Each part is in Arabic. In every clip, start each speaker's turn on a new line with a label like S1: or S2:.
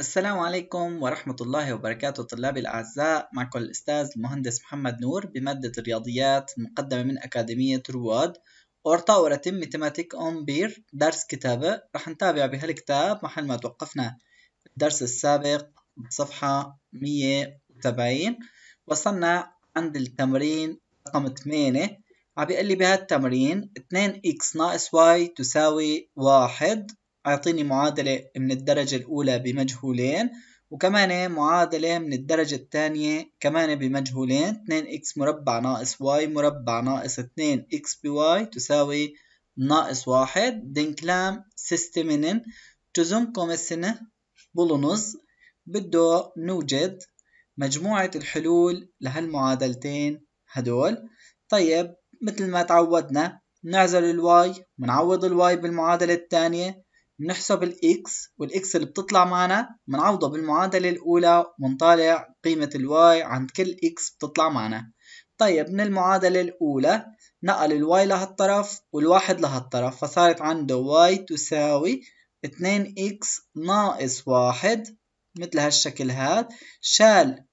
S1: السلام عليكم ورحمة الله وبركاته طلابي الأعزاء معكم الأستاذ المهندس محمد نور بمادة الرياضيات المقدمة من أكاديمية رواد أورطا ورتم ميتماتيك أون بير درس كتابة رح نتابع بهالكتاب محل ما توقفنا الدرس السابق بصفحة 170 وصلنا عند التمرين رقم 8 إيه؟ عم بيقول لي بهالتمرين 2x ناقص y تساوي 1 أعطيني معادلة من الدرجة الأولى بمجهولين وكمان إيه؟ معادلة من الدرجة الثانية كمان بمجهولين 2x مربع ناقص y مربع ناقص 2x بy تساوي ناقص 1 دين كلام sisteminin çözüm السنة بولونوز بده نوجد مجموعة الحلول لهالمعادلتين هدول طيب مثل ما تعودنا بنعزل الواي بنعوض الواي بالمعادلة الثانية بنحسب الاكس والاكس اللي بتطلع معنا منعوضه بالمعادلة الأولى ونطالع قيمة الواي عند كل اكس بتطلع معنا طيب من المعادلة الأولى نقل الواي لهالطرف والواحد لهالطرف فصارت عنده واي تساوي 2x ناقص واحد مثل هالشكل هاد شال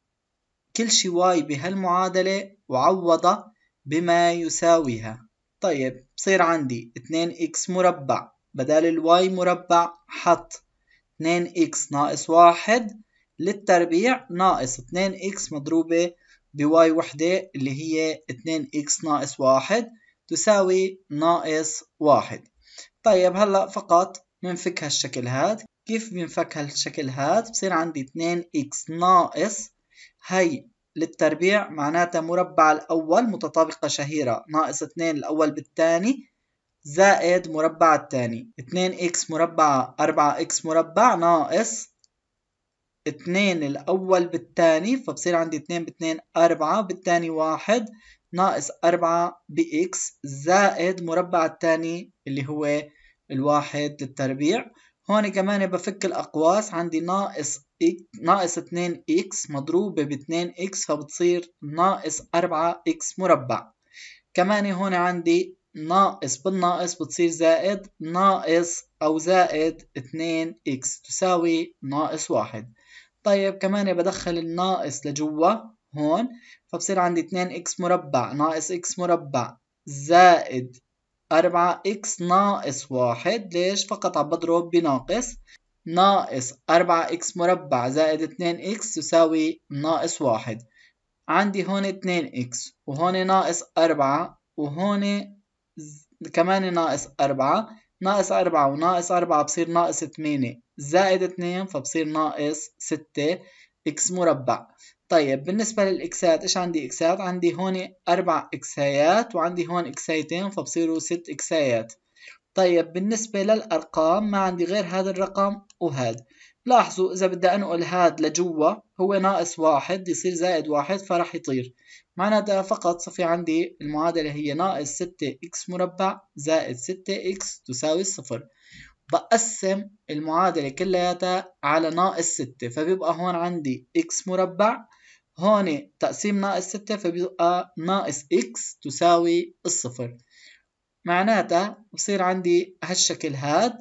S1: كل شي واي بهالمعادلة وعوضة بما يساويها طيب بصير عندي 2x مربع بدل الواي مربع حط 2x ناقص واحد للتربيع ناقص 2x مضروبة بواي وحدة اللي هي 2x ناقص واحد تساوي ناقص واحد طيب هلأ فقط منفك هالشكل هاد كيف بينفك هالشكل هاد بصير عندي 2 اكس ناقص هي للتربيع معناتها مربع الأول متطابقة شهيرة ناقص 2 الأول بالثاني زائد مربع الثاني 2 اكس مربع 4 اكس مربع ناقص 2 الأول بالثاني فبصير عندي 2 ب 2 4 بالثاني 1 ناقص 4 بإكس زائد مربع الثاني اللي هو الواحد للتربيع هون كمان بفك الأقواس عندي ناقص ناقص 2 إكس مضروبة ب 2 إكس فبتصير ناقص 4 إكس مربع كمان هون عندي ناقص بالناقص بتصير زائد ناقص أو زائد 2 إكس تساوي ناقص واحد طيب كمان بدخل الناقص لجوا هون فبصير عندي 2 إكس مربع ناقص إكس مربع زائد أربعة إكس ناقص واحد ليش فقط عم بضرب بناقص ناقص أربعة إكس مربع زائد اتنين إكس يساوي ناقص واحد عندي هون اتنين إكس وهون ناقص أربعة وهون كمان ناقص أربعة ناقص أربعة وناقص أربعة بصير ناقص تمانية زائد اتنين فبصير ناقص ستة إكس مربع طيب بالنسبة للإكسات إيش عندي إكسات؟ عندي هون أربع إكسايات وعندي هون إكسايتين فبصيروا ست إكسايات طيب بالنسبة للأرقام ما عندي غير هذا الرقم وهاد. لاحظوا إذا بدي أنقل هاد لجوا هو ناقص واحد يصير زائد واحد فراح يطير معناتها فقط صفي عندي المعادلة هي ناقص ستة إكس مربع زائد ستة إكس تساوي صفر. بقسم المعادلة كلياتها على ناقص ستة فبيبقى هون عندي إكس مربع هون تقسيم ناقص 6 فبيبقى ناقص x تساوي الصفر معناتها بصير عندي هالشكل هاد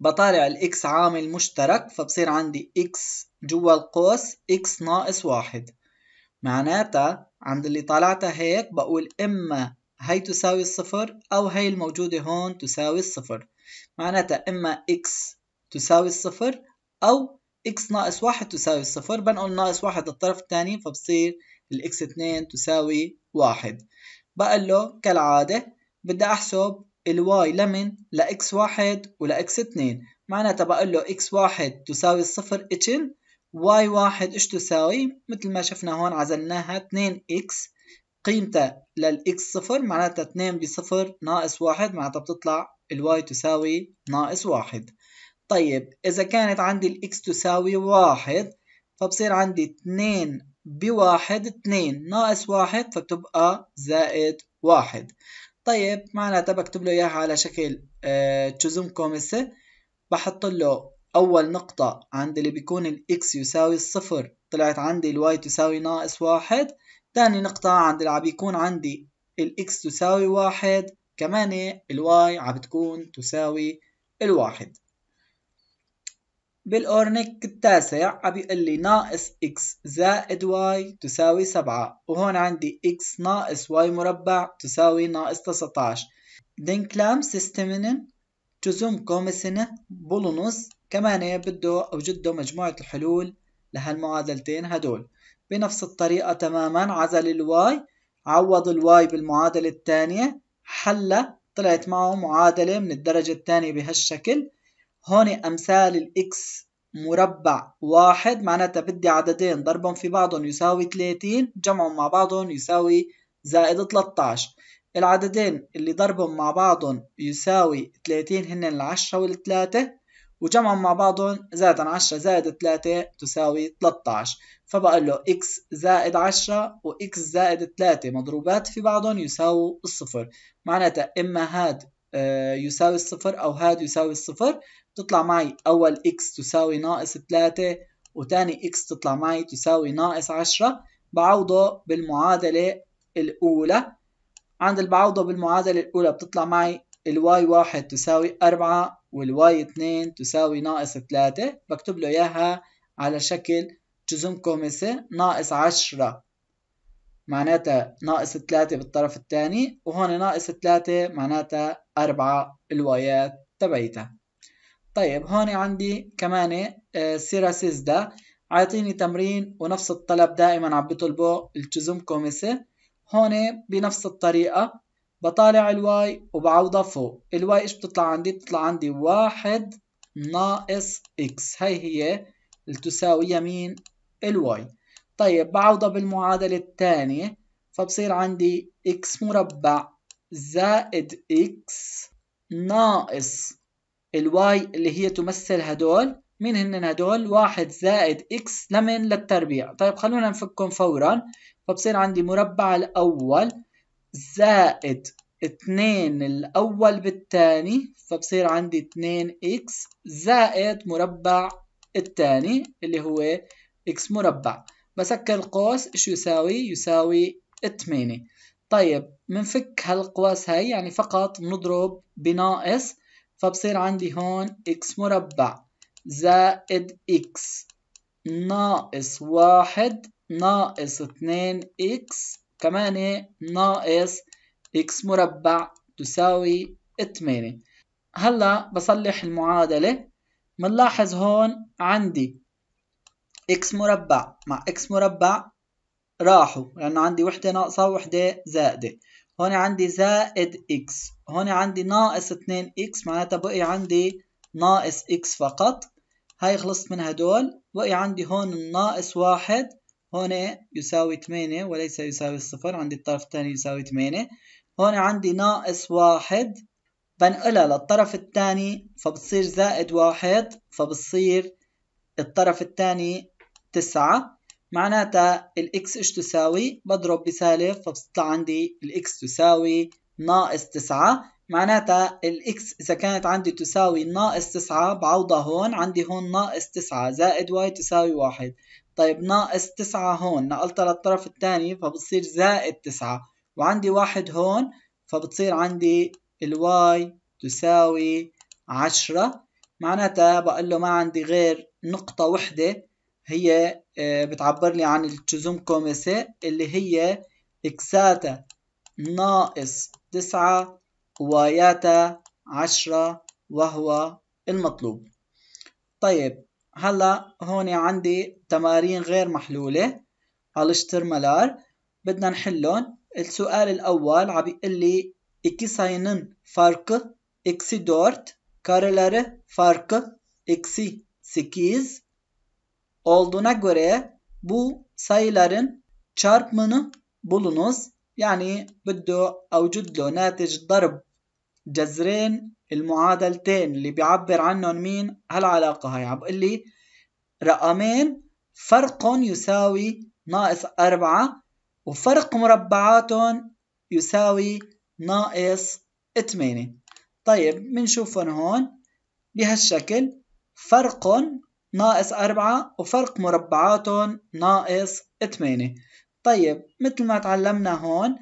S1: بطالع الاكس عامل مشترك فبصير عندي اكس جوا القوس اكس ناقص واحد معناتها عند اللي طالعتها هيك بقول اما هي تساوي الصفر او هي الموجودة هون تساوي الصفر معناتها اما اكس تساوي الصفر او اكس ناقص واحد تساوي صفر بنقل ناقص واحد للطرف الثاني فبصير الاكس اثنين تساوي واحد بقول له كالعادة بدي أحسب الواي لمن لإكس واحد ولإكس اثنين معناتها بقول له إكس واحد تساوي صفر اتشن واي واحد إيش تساوي مثل ما شفنا هون عزلناها اثنين إكس قيمتها للإكس صفر معناتها اثنين بصفر ناقص واحد معناتها بتطلع الواي تساوي ناقص واحد طيب إذا كانت عندي الإكس تساوي واحد فبصير عندي اتنين بواحد اتنين ناقص واحد فبتبقى زائد واحد طيب معناتها بكتب له إياها على شكل تشوزوم آه، كومسة بحط له أول نقطة عند اللي بيكون الإكس يساوي الصفر طلعت عندي الواي تساوي ناقص واحد تاني نقطة عند اللي بيكون عندي الإكس تساوي واحد كمان إيه؟ الواي عم بتكون تساوي الواحد بالأورنيك التاسع عم بيقول لي ناقص x زائد y تساوي 7 وهون عندي x ناقص y مربع تساوي ناقص 19 دنكلام سيستمنن جزوم كومسنة بولونوس كمان بده أو جده مجموعة الحلول لهالمعادلتين هدول بنفس الطريقة تماما عزل الواي عوض الواي بالمعادلة الثانية حل طلعت معه معادلة من الدرجة الثانية بهالشكل هون أمثال الإكس مربع واحد معناتها بدي عددين ضربهم في بعضهم يساوي 30 جمعهم مع بعضهم يساوي زائد 13 العددين اللي ضربهم مع بعضهم يساوي 30 هن العشرة والثلاثة وجمعهم مع بعضهم زائد 10 زائد 3 تساوي 13 فبقول له x زائد 10 و x زائد 3 مضروبات في بعضهم يساوي الصفر معناتها إما هاد آه، يساوي الصفر أو هاد يساوي الصفر تطلع معي أول x تساوي ناقص 3 وتاني x تطلع معي تساوي ناقص 10 بعوضه بالمعادلة الأولى عند البعوضة بالمعادلة الأولى بتطلع معي الواي واحد تساوي أربعة والواي اتنين تساوي ناقص تلاتة بكتب له إياها على شكل جزم كومسة ناقص عشرة معناتها ناقص تلاتة بالطرف الثاني وهون ناقص تلاتة معناتها 4 الوايات تبعيتها طيب هون عندي كمان آه، سيراسيز ده عاطيني تمرين ونفس الطلب دائما عم بطلبه الجزم كوميسي هون بنفس الطريقة بطالع الواي وبعوضها فوق الواي ايش بتطلع عندي بتطلع عندي واحد ناقص اكس هاي هي التساوي يمين الواي طيب بعوضها بالمعادلة الثانية فبصير عندي اكس مربع زائد اكس ناقص الواي اللي هي تمثل هدول مين هن هدول واحد زائد اكس لمن للتربيع طيب خلونا نفكهم فورا فبصير عندي مربع الاول زائد اتنين الاول بالتاني فبصير عندي اتنين اكس زائد مربع التاني اللي هو اكس مربع بسكر القوس شو يساوي يساوي 8 طيب منفك هالقواس هاي يعني فقط نضرب بناقص فبصير عندي هون إكس مربع زائد إكس ناقص واحد ناقص اتنين إكس كمان إيه؟ ناقص إكس مربع تساوي اتمانية هلا بصلح المعادلة بنلاحظ هون عندي إكس مربع مع إكس مربع راحوا لأنه يعني عندي وحدة ناقصة وحدة زائدة هون عندي زائد اكس هون عندي ناقص 2 اكس معناتها بقي عندي ناقص اكس فقط هاي خلصت من هدول بقي عندي هون الناقص واحد هون يساوي 8 وليس يساوي الصفر عندي الطرف الثاني يساوي 8 هون عندي ناقص واحد بنقلها للطرف الثاني فبتصير زائد واحد فبتصير الطرف الثاني تسعة معناتها الإكس إيش تساوي بضرب بسالب فبتطلع عندي الإكس تساوي ناقص تسعة معناتها الإكس إذا كانت عندي تساوي ناقص تسعة بعوضها هون عندي هون ناقص تسعة زائد واي تساوي واحد طيب ناقص تسعة هون نقلتها للطرف الثاني فبتصير زائد تسعة وعندي واحد هون فبتصير عندي الواي تساوي عشرة معناتها بقول له ما عندي غير نقطة وحدة هي آه، بتعبر لي عن التزوم كوميسي اللي هي إكساتا ناقص تسعة وياتا عشرة وهو المطلوب طيب هلا هون عندي تمارين غير محلولة على ملار بدنا نحلهم السؤال الأول عم بيقول لي إكي ساينن farkı إكسي دورت kareleri farkı إكسي سكيز olduğuna göre bu sayıların çarpımını bulunuz. يعني بده أوجد له ناتج ضرب جذرين المعادلتين اللي بيعبر عنهم مين هالعلاقة هاي عم بقول لي رقمين فرق يساوي ناقص أربعة وفرق مربعات يساوي ناقص ثمانية طيب بنشوفهم هون بهالشكل فرق ناقص 4 وفرق مربعاتهم ناقص 8 طيب مثل ما تعلمنا هون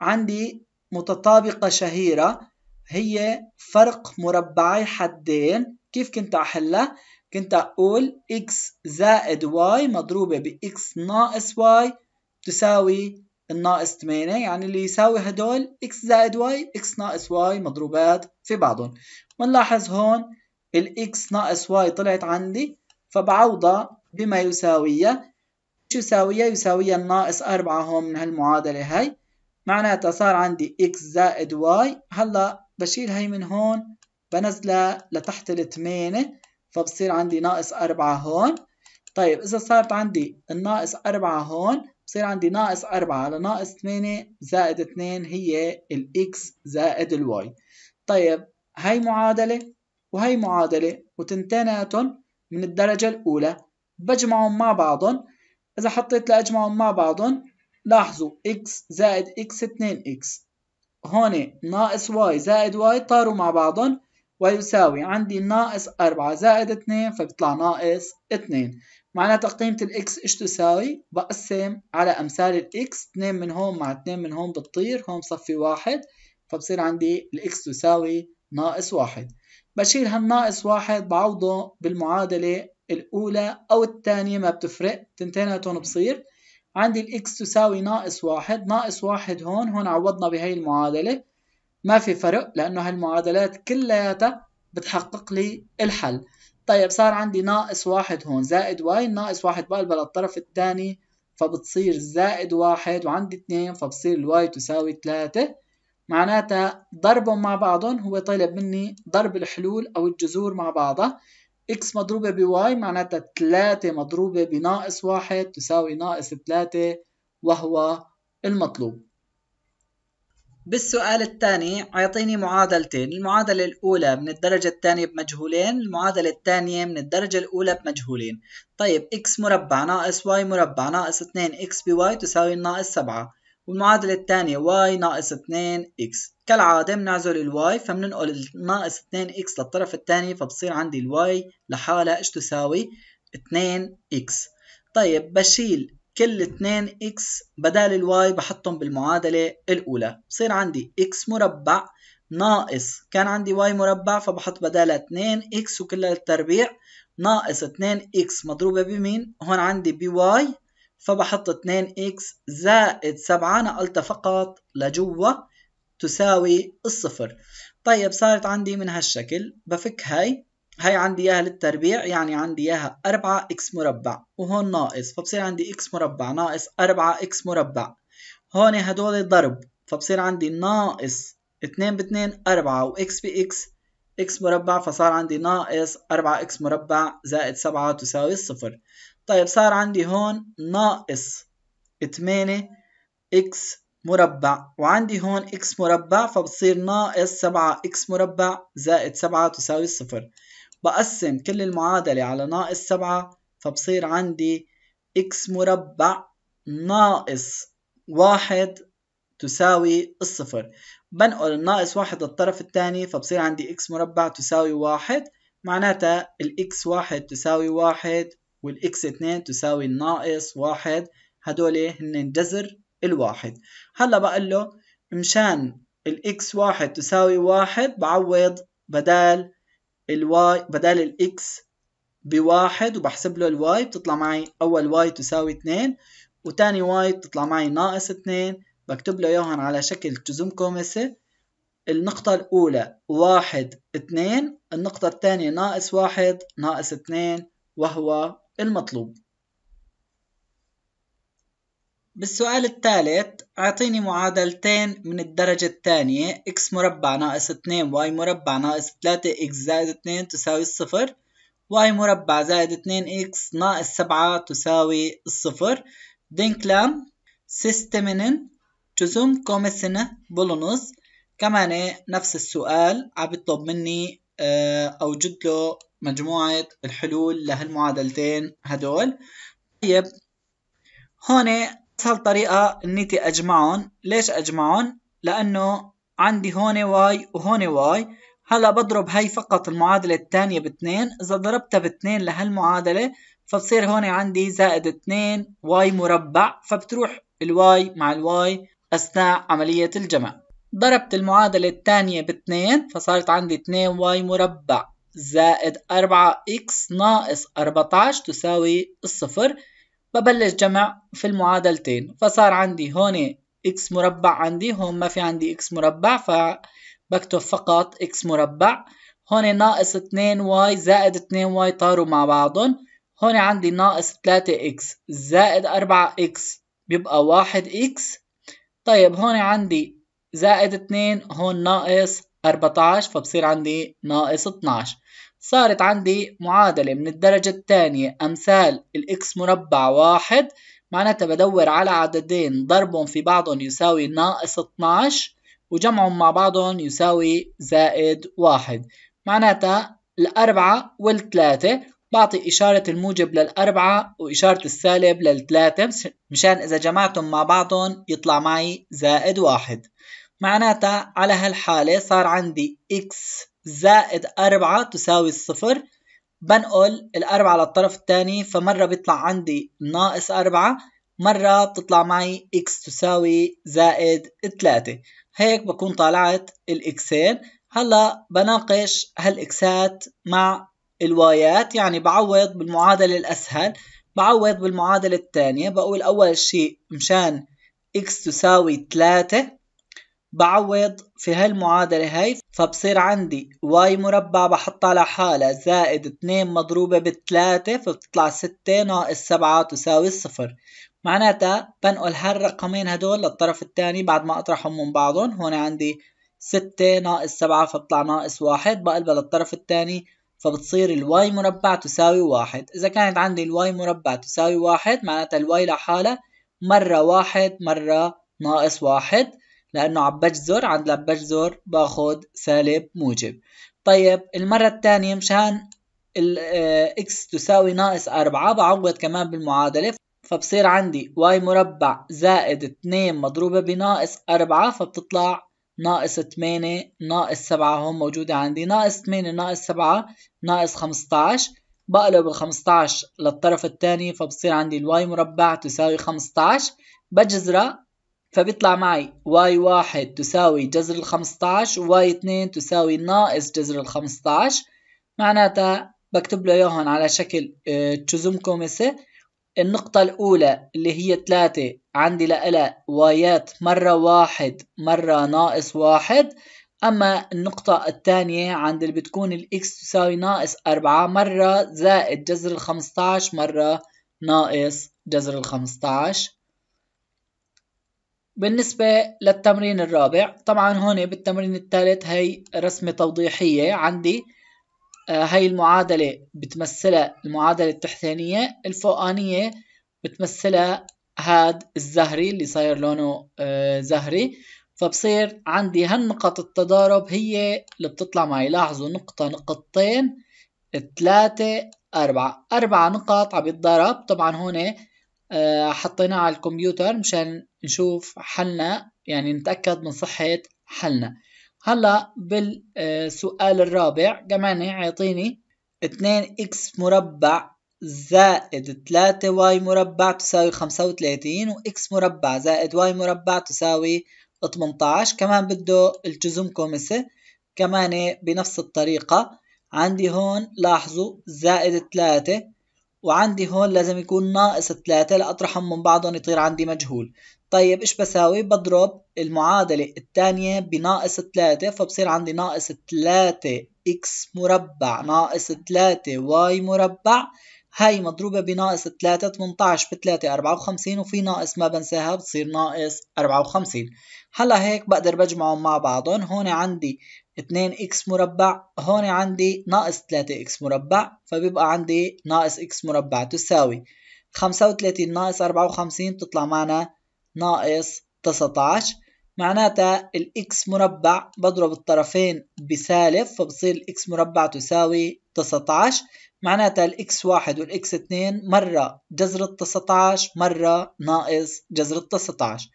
S1: عندي متطابقة شهيرة هي فرق مربعي حدين كيف كنت أحلها؟ كنت أقول x زائد y مضروبة ب x ناقص y تساوي الناقص 8 يعني اللي يساوي هدول x زائد y x ناقص y مضروبات في بعضهم ونلاحظ هون ال x ناقص y طلعت عندي فبعوضها بما يساويها شو يساويها يساويها الناقص أربعة هون من هالمعادلة هاي معناتها صار عندي x زائد y هلا بشيل هي من هون بنزلها لتحت الثمانية فبصير عندي ناقص أربعة هون طيب إذا صارت عندي الناقص أربعة هون بصير عندي ناقص أربعة على ناقص ثمانية زائد اثنين هي الإكس زائد الواي طيب هاي معادلة وهي معادلة وتنتيناتهم من الدرجة الأولى بجمعهم مع بعضهم إذا حطيت لأجمعهم مع بعضهم لاحظوا x زائد x 2x هون ناقص y زائد y طاروا مع بعضهم ويساوي عندي ناقص 4 زائد 2 فبيطلع ناقص 2 معناتها قيمة x ايش تساوي؟ بقسم على امثال x 2 من هون مع 2 من هون بتطير هون صفي واحد فبصير عندي x تساوي ناقص واحد بشيل هالناقص واحد بعوضه بالمعادلة الأولى أو الثانية ما بتفرق تنتيناتهم بصير عندي الإكس تساوي ناقص واحد ناقص واحد هون هون عوضنا بهي المعادلة ما في فرق لأنه هالمعادلات كلياتها بتحقق لي الحل طيب صار عندي ناقص واحد هون زائد واي ناقص واحد بقلبها للطرف الثاني فبتصير زائد واحد وعندي اثنين فبصير الواي تساوي ثلاثة معناتها ضربهم مع بعضهم هو طالب مني ضرب الحلول أو الجذور مع بعضها x مضروبة بواي معناتها 3 مضروبة بناقص واحد تساوي ناقص 3 وهو المطلوب بالسؤال الثاني أعطيني معادلتين المعادلة الأولى من الدرجة الثانية بمجهولين المعادلة الثانية من الدرجة الأولى بمجهولين طيب x مربع ناقص y مربع ناقص 2 x بy تساوي ناقص 7 والمعادلة الثانية y ناقص 2x كالعادة بنعزل ال y فبننقل ناقص 2x للطرف الثاني فبصير عندي ال y لحالها ايش تساوي 2x طيب بشيل كل 2x بدال ال y بحطهم بالمعادلة الأولى بصير عندي x مربع ناقص كان عندي y مربع فبحط بدالها 2x وكلها للتربيع ناقص 2x مضروبة بمين هون عندي بy فبحط 2 x زائد 7 نقلتها فقط لجوا تساوي الصفر طيب صارت عندي من هالشكل بفك هاي هاي عندي اياها للتربيع يعني عندي اياها 4 x مربع وهون ناقص فبصير عندي x مربع ناقص 4 x مربع هون هدول ضرب فبصير عندي ناقص 2 ب 2 4 واكس باكس x مربع فصار عندي ناقص 4 x مربع زائد 7 تساوي الصفر طيب صار عندي هون ناقص 8 x مربع وعندي هون x مربع فبصير ناقص 7 x مربع زائد 7 تساوي الصفر بقسم كل المعادلة على ناقص 7 فبصير عندي x مربع ناقص واحد تساوي الصفر بنقل الناقص واحد للطرف الثاني فبصير عندي إكس مربع تساوي واحد معناتها الإكس واحد تساوي واحد والإكس اثنين تساوي الناقص واحد هدول هن جذر الواحد هلا بقول له مشان الإكس واحد تساوي واحد بعوض بدال الواي بدال الإكس بواحد وبحسب له الواي بتطلع معي أول واي تساوي اثنين وتاني واي بتطلع معي ناقص اثنين بكتب له اياهم على شكل جزم كومسي النقطة الأولى واحد اثنين النقطة الثانية ناقص واحد ناقص اثنين وهو المطلوب بالسؤال الثالث أعطيني معادلتين من الدرجة الثانية x مربع ناقص 2 y مربع ناقص 3 x زائد 2 تساوي الصفر y مربع زائد 2 x ناقص 7 تساوي الصفر دينكلام سيستمنن çözüm komesini بولونوس كمان نفس السؤال عم بيطلب مني آه، اوجد له مجموعة الحلول لهالمعادلتين هدول طيب هون اسهل طريقة انيتي اجمعهم ليش اجمعهم لانه عندي هون واي وهون واي هلا بضرب هي فقط المعادلة الثانية باثنين اذا ضربتها باثنين لهالمعادلة فبصير هون عندي زائد اثنين واي مربع فبتروح الواي مع الواي أثناء عملية الجمع ضربت المعادلة الثانية باثنين فصارت عندي 2y مربع زائد 4x ناقص 14 تساوي الصفر ببلش جمع في المعادلتين فصار عندي هون x مربع عندي هون ما في عندي x مربع فبكتب فقط x مربع هون ناقص 2y زائد 2y طاروا مع بعضهم هون عندي ناقص 3x زائد 4x بيبقى 1x طيب هون عندي زائد 2 هون ناقص 14 فبصير عندي ناقص 12 صارت عندي معادلة من الدرجة الثانية أمثال الإكس مربع واحد معناتها بدور على عددين ضربهم في بعضهم يساوي ناقص 12 وجمعهم مع بعضهم يساوي زائد واحد معناتها الأربعة والثلاثة بعطي إشارة الموجب للأربعة وإشارة السالب للثلاثة مشان إذا جمعتهم مع بعضهم يطلع معي زائد واحد معناتها على هالحالة صار عندي x زائد أربعة تساوي الصفر بنقل الأربعة للطرف الثاني فمرة بيطلع عندي ناقص أربعة مرة بتطلع معي x تساوي زائد ثلاثة هيك بكون طالعت الإكسين هلا بناقش هالإكسات مع الوايات يعني بعوض بالمعادلة الأسهل بعوض بالمعادلة الثانية بقول أول شيء مشان x تساوي 3 بعوض في هالمعادلة هاي فبصير عندي y مربع بحطها على زائد 2 مضروبة 3 فبتطلع 6 ناقص 7 تساوي 0 معناتها بنقل هالرقمين هدول للطرف الثاني بعد ما اطرحهم من بعضهم هون عندي 6 ناقص 7 فبطلع ناقص 1 بقلبها للطرف الثاني فبتصير الواي مربع تساوي واحد إذا كانت عندي الواي مربع تساوي واحد معناتها الواي لحالها مرة واحد مرة ناقص واحد لأنه عم بجذر عند لما بجذر باخد سالب موجب طيب المرة الثانية مشان الإكس آه، تساوي ناقص أربعة بعوض كمان بالمعادلة فبصير عندي واي مربع زائد اتنين مضروبة بناقص أربعة فبتطلع ناقص 8 ناقص 7 هون موجودة عندي ناقص 8 ناقص 7 ناقص 15 بقلب ال 15 للطرف الثاني فبصير عندي الواي مربع تساوي 15 بجزرها فبيطلع معي واي واحد تساوي جذر ال 15 واي اتنين تساوي ناقص جذر ال 15 معناتها بكتب له اياهم على شكل آه، كوميسي النقطة الأولى اللي هي 3 عندي لألا وايات مرة واحد مرة ناقص واحد أما النقطة الثانية عند اللي بتكون الإكس تساوي ناقص أربعة مرة زائد جذر الخمستاش مرة ناقص جذر الخمستاش بالنسبة للتمرين الرابع طبعا هون بالتمرين الثالث هي رسمة توضيحية عندي آه، هاي المعادلة بتمثلها المعادلة التحتانية الفوقانية بتمثلها هاد الزهري اللي صاير لونه آه، زهري فبصير عندي هالنقط التضارب هي اللي بتطلع معي لاحظوا نقطة نقطتين ثلاثة أربعة أربع نقط عم يتضارب طبعا هون آه، حطيناه على الكمبيوتر مشان نشوف حلنا يعني نتأكد من صحة حلنا هلا بالسؤال الرابع كمان يعطيني 2 اكس مربع زائد 3 واي مربع تساوي 35 واكس مربع زائد واي مربع تساوي 18 كمان بده الجزم كومسة كمان بنفس الطريقة عندي هون لاحظوا زائد 3 وعندي هون لازم يكون ناقص 3 لأطرحهم من بعضهم يطير عندي مجهول طيب إيش بساوي بضرب المعادلة الثانية بناقص 3 فبصير عندي ناقص 3 x مربع ناقص 3 y مربع هاي مضروبة بناقص 3 18 ب 3 54 وفي ناقص ما بنساها بتصير ناقص 54 هلا هيك بقدر بجمعهم مع بعضهم هون عندي 2 اكس مربع هون عندي ناقص 3 اكس مربع فبيبقى عندي ناقص اكس مربع تساوي 35 ناقص 54 بتطلع معنا ناقص 19 معناتها الاكس مربع بضرب الطرفين بسالب فبصير الاكس مربع تساوي 19 معناتها الاكس واحد والاكس اثنين مرة جذر عشر مرة ناقص جذر عشر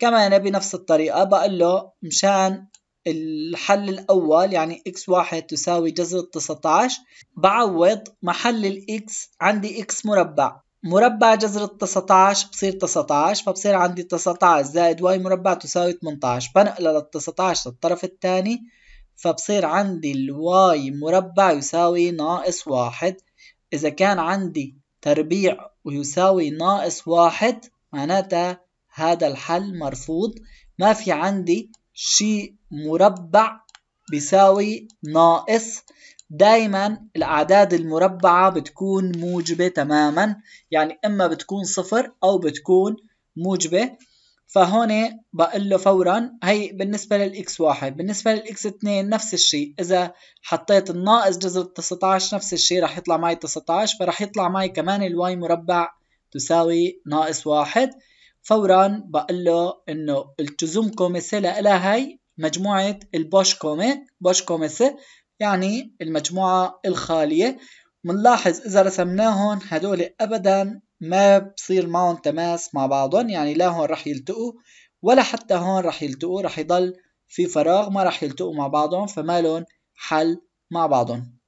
S1: كمان بنفس الطريقة بقول له مشان الحل الأول يعني x واحد تساوي جذر 19 بعوض محل الإكس عندي x مربع مربع جذر 19 بصير 19 فبصير عندي 19 زائد y مربع تساوي 18 بنقله لل 19 للطرف الثاني فبصير عندي الواي مربع يساوي ناقص واحد إذا كان عندي تربيع ويساوي ناقص واحد معناتها هذا الحل مرفوض ما في عندي شيء مربع بيساوي ناقص دايما الأعداد المربعة بتكون موجبة تماما يعني إما بتكون صفر أو بتكون موجبة فهون بقول له فورا هي بالنسبة للإكس واحد بالنسبة للإكس اثنين نفس الشيء إذا حطيت الناقص جذر 19 نفس الشيء رح يطلع معي 19 فرح يطلع معي كمان الواي مربع تساوي ناقص واحد فورا بقول له إنه التزوم كوميسة لها هي مجموعة البوش كومي بوش كوميسة يعني المجموعة الخالية منلاحظ اذا رسمناهم هدول ابدا ما بصير معهم تماس مع بعضهم يعني لا هون رح يلتقوا ولا حتى هون رح يلتقوا رح يضل في فراغ ما رح يلتقوا مع بعضهم فما لهم حل مع بعضهم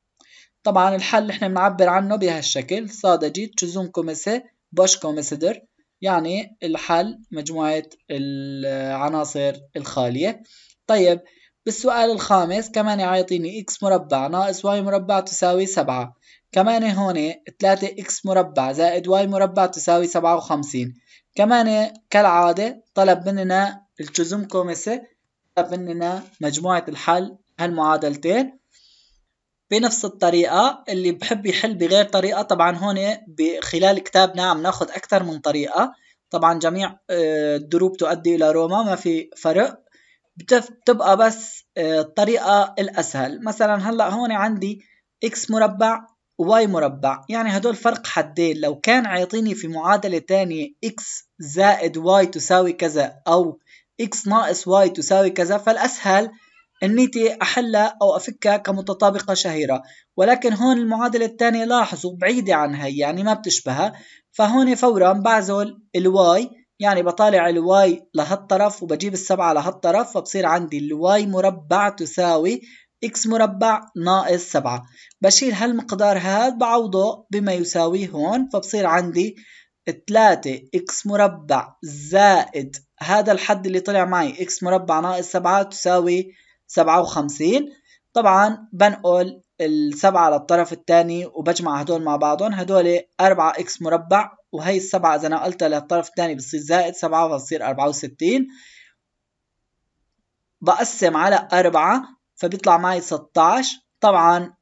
S1: طبعا الحل نحن بنعبر عنه بهالشكل صاد جيت تشوزون كوميسي باش كوميسيدر يعني الحل مجموعة العناصر الخالية طيب بالسؤال الخامس كمان يعطيني x مربع ناقص y مربع تساوي سبعة كمان هون 3 اكس مربع زائد واي مربع تساوي 57 كمان كالعادة طلب مننا الجزم كومسة طلب مننا مجموعة الحل هالمعادلتين بنفس الطريقة اللي بحب يحل بغير طريقة طبعا هون خلال كتابنا عم ناخد أكثر من طريقة طبعا جميع آه، الدروب تؤدي إلى روما ما في فرق بتبقى بس آه، الطريقة الأسهل مثلا هلأ هون عندي x مربع واي مربع يعني هدول فرق حدين لو كان عيطيني في معادلة تانية x زائد y تساوي كذا أو x ناقص y تساوي كذا فالأسهل أنيتي أحلها أو أفكها كمتطابقة شهيرة ولكن هون المعادلة الثانية لاحظوا بعيدة عنها يعني ما بتشبهها فهون فورا بعزل الواي يعني بطالع الواي لهالطرف وبجيب السبعة لهالطرف فبصير عندي الواي مربع تساوي إكس مربع ناقص سبعة بشيل هالمقدار هاد بعوضه بما يساويه هون فبصير عندي 3 إكس مربع زائد هذا الحد اللي طلع معي إكس مربع ناقص سبعة تساوي سبعة وخمسين طبعا بنقل السبعة للطرف الثاني وبجمع هدول مع بعضهم هدول أربعة إكس مربع وهي السبعة إذا نقلتها للطرف الثاني بتصير زائد سبعة فبتصير أربعة وستين بقسم على أربعة فبيطلع معي 16 طبعا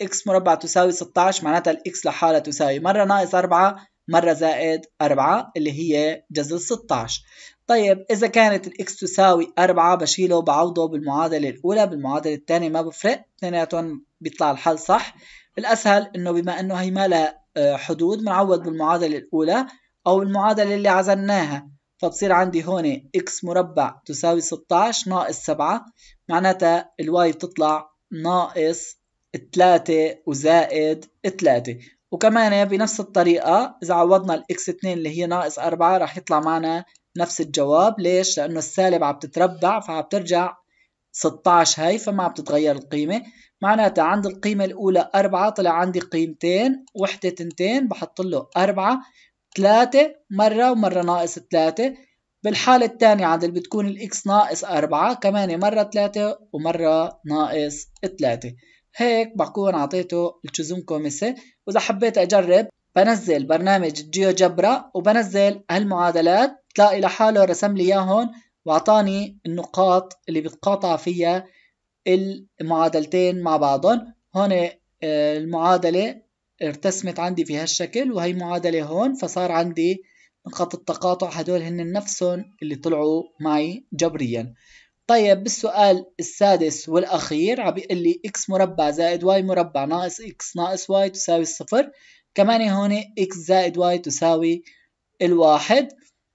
S1: اكس آه، مربع تساوي 16 معناتها الاكس لحالها تساوي مرة ناقص 4 مرة زائد 4 اللي هي جذر 16 طيب إذا كانت الإكس تساوي 4 بشيله بعوضه بالمعادلة الأولى بالمعادلة الثانية ما بفرق اثنيناتهم بيطلع الحل صح الأسهل إنه بما إنه هي ما لها آه، حدود بنعوض بالمعادلة الأولى أو المعادلة اللي عزلناها فبصير عندي هون x مربع تساوي 16 ناقص 7 معناتها الواي بتطلع ناقص 3 وزائد 3 وكمان بنفس الطريقة إذا عوضنا ال x 2 اللي هي ناقص 4 رح يطلع معنا نفس الجواب ليش؟ لأنه السالب عم تتربع فعم ترجع 16 هاي فما عم تتغير القيمة معناتها عند القيمة الأولى 4 طلع عندي قيمتين وحدة تنتين بحط له 4 3 مرة ومرة ناقص 3 بالحالة الثانية عاد بتكون الإكس ناقص 4 كمان مرة 3 ومرة ناقص 3 هيك بكون عطيته الجزم كوميسي وإذا حبيت أجرب بنزل برنامج جيو جبرا وبنزل هالمعادلات تلاقي لحاله رسم لي اياهم واعطاني النقاط اللي بتقاطع فيها المعادلتين مع بعضهم هون آه، المعادلة ارتسمت عندي في هالشكل وهي معادلة هون فصار عندي خط التقاطع هدول هن نفسهم اللي طلعوا معي جبريا طيب بالسؤال السادس والأخير عم لي x مربع زائد y مربع ناقص x ناقص y تساوي الصفر كمان هون x زائد y تساوي الواحد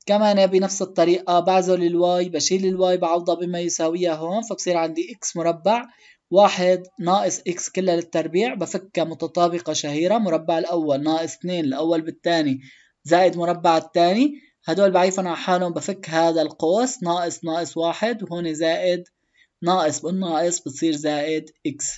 S1: كمان بنفس الطريقة بعزل الواي بشيل الواي بعوضها بما يساويها هون فبصير عندي x مربع واحد ناقص إكس كلها للتربيع بفكها متطابقة شهيرة مربع الأول ناقص اثنين الأول بالتاني زائد مربع التاني هدول بعيفن على حالهم بفك هذا القوس ناقص ناقص واحد وهون زائد ناقص بالناقص بتصير زائد إكس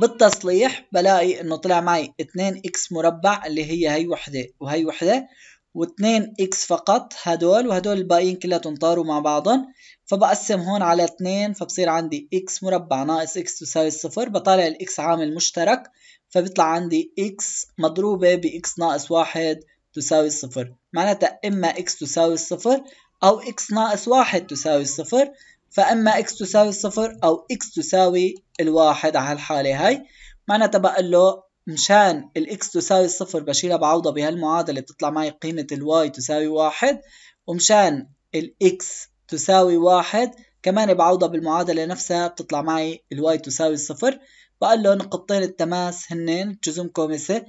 S1: بالتصليح بلاقي إنه طلع معي 2 إكس مربع اللي هي هي وحدة وهي وحدة واثنين اكس فقط هدول وهدول الباقيين كلياتهم طاروا مع بعضهم فبقسم هون على اثنين فبصير عندي اكس مربع ناقص اكس تساوي الصفر بطالع الاكس عامل مشترك فبيطلع عندي اكس مضروبة باكس ناقص واحد تساوي الصفر معناتها اما اكس تساوي الصفر او اكس ناقص واحد تساوي الصفر فاما اكس تساوي الصفر او اكس تساوي الواحد على الحالة هاي معناتها بقول له مشان الاكس تساوي صفر بشيلها بعوضها بهالمعادلة بتطلع معي قيمة الواي تساوي واحد ومشان الاكس تساوي واحد كمان بعوضها بالمعادلة نفسها بتطلع معي الواي تساوي صفر بقول له نقطتين التماس هن جزم كومسه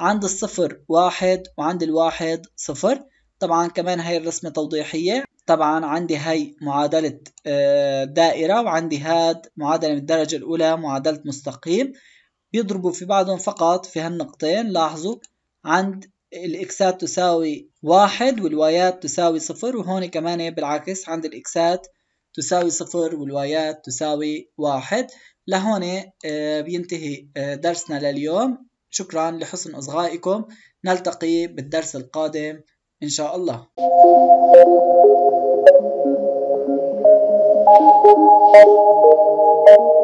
S1: عند الصفر واحد وعند الواحد صفر طبعا كمان هاي الرسمة توضيحية طبعا عندي هاي معادلة آه، دائرة وعندي هاد معادلة من الدرجة الأولى معادلة مستقيم بيضربوا في بعضهم فقط في هالنقطتين لاحظوا عند الاكسات تساوي واحد والوايات تساوي صفر وهون كمان إيه بالعكس عند الاكسات تساوي صفر والوايات تساوي واحد لهون إيه، آه، بينتهي آه، درسنا لليوم شكرا لحسن إصغائكم نلتقي بالدرس القادم إن شاء الله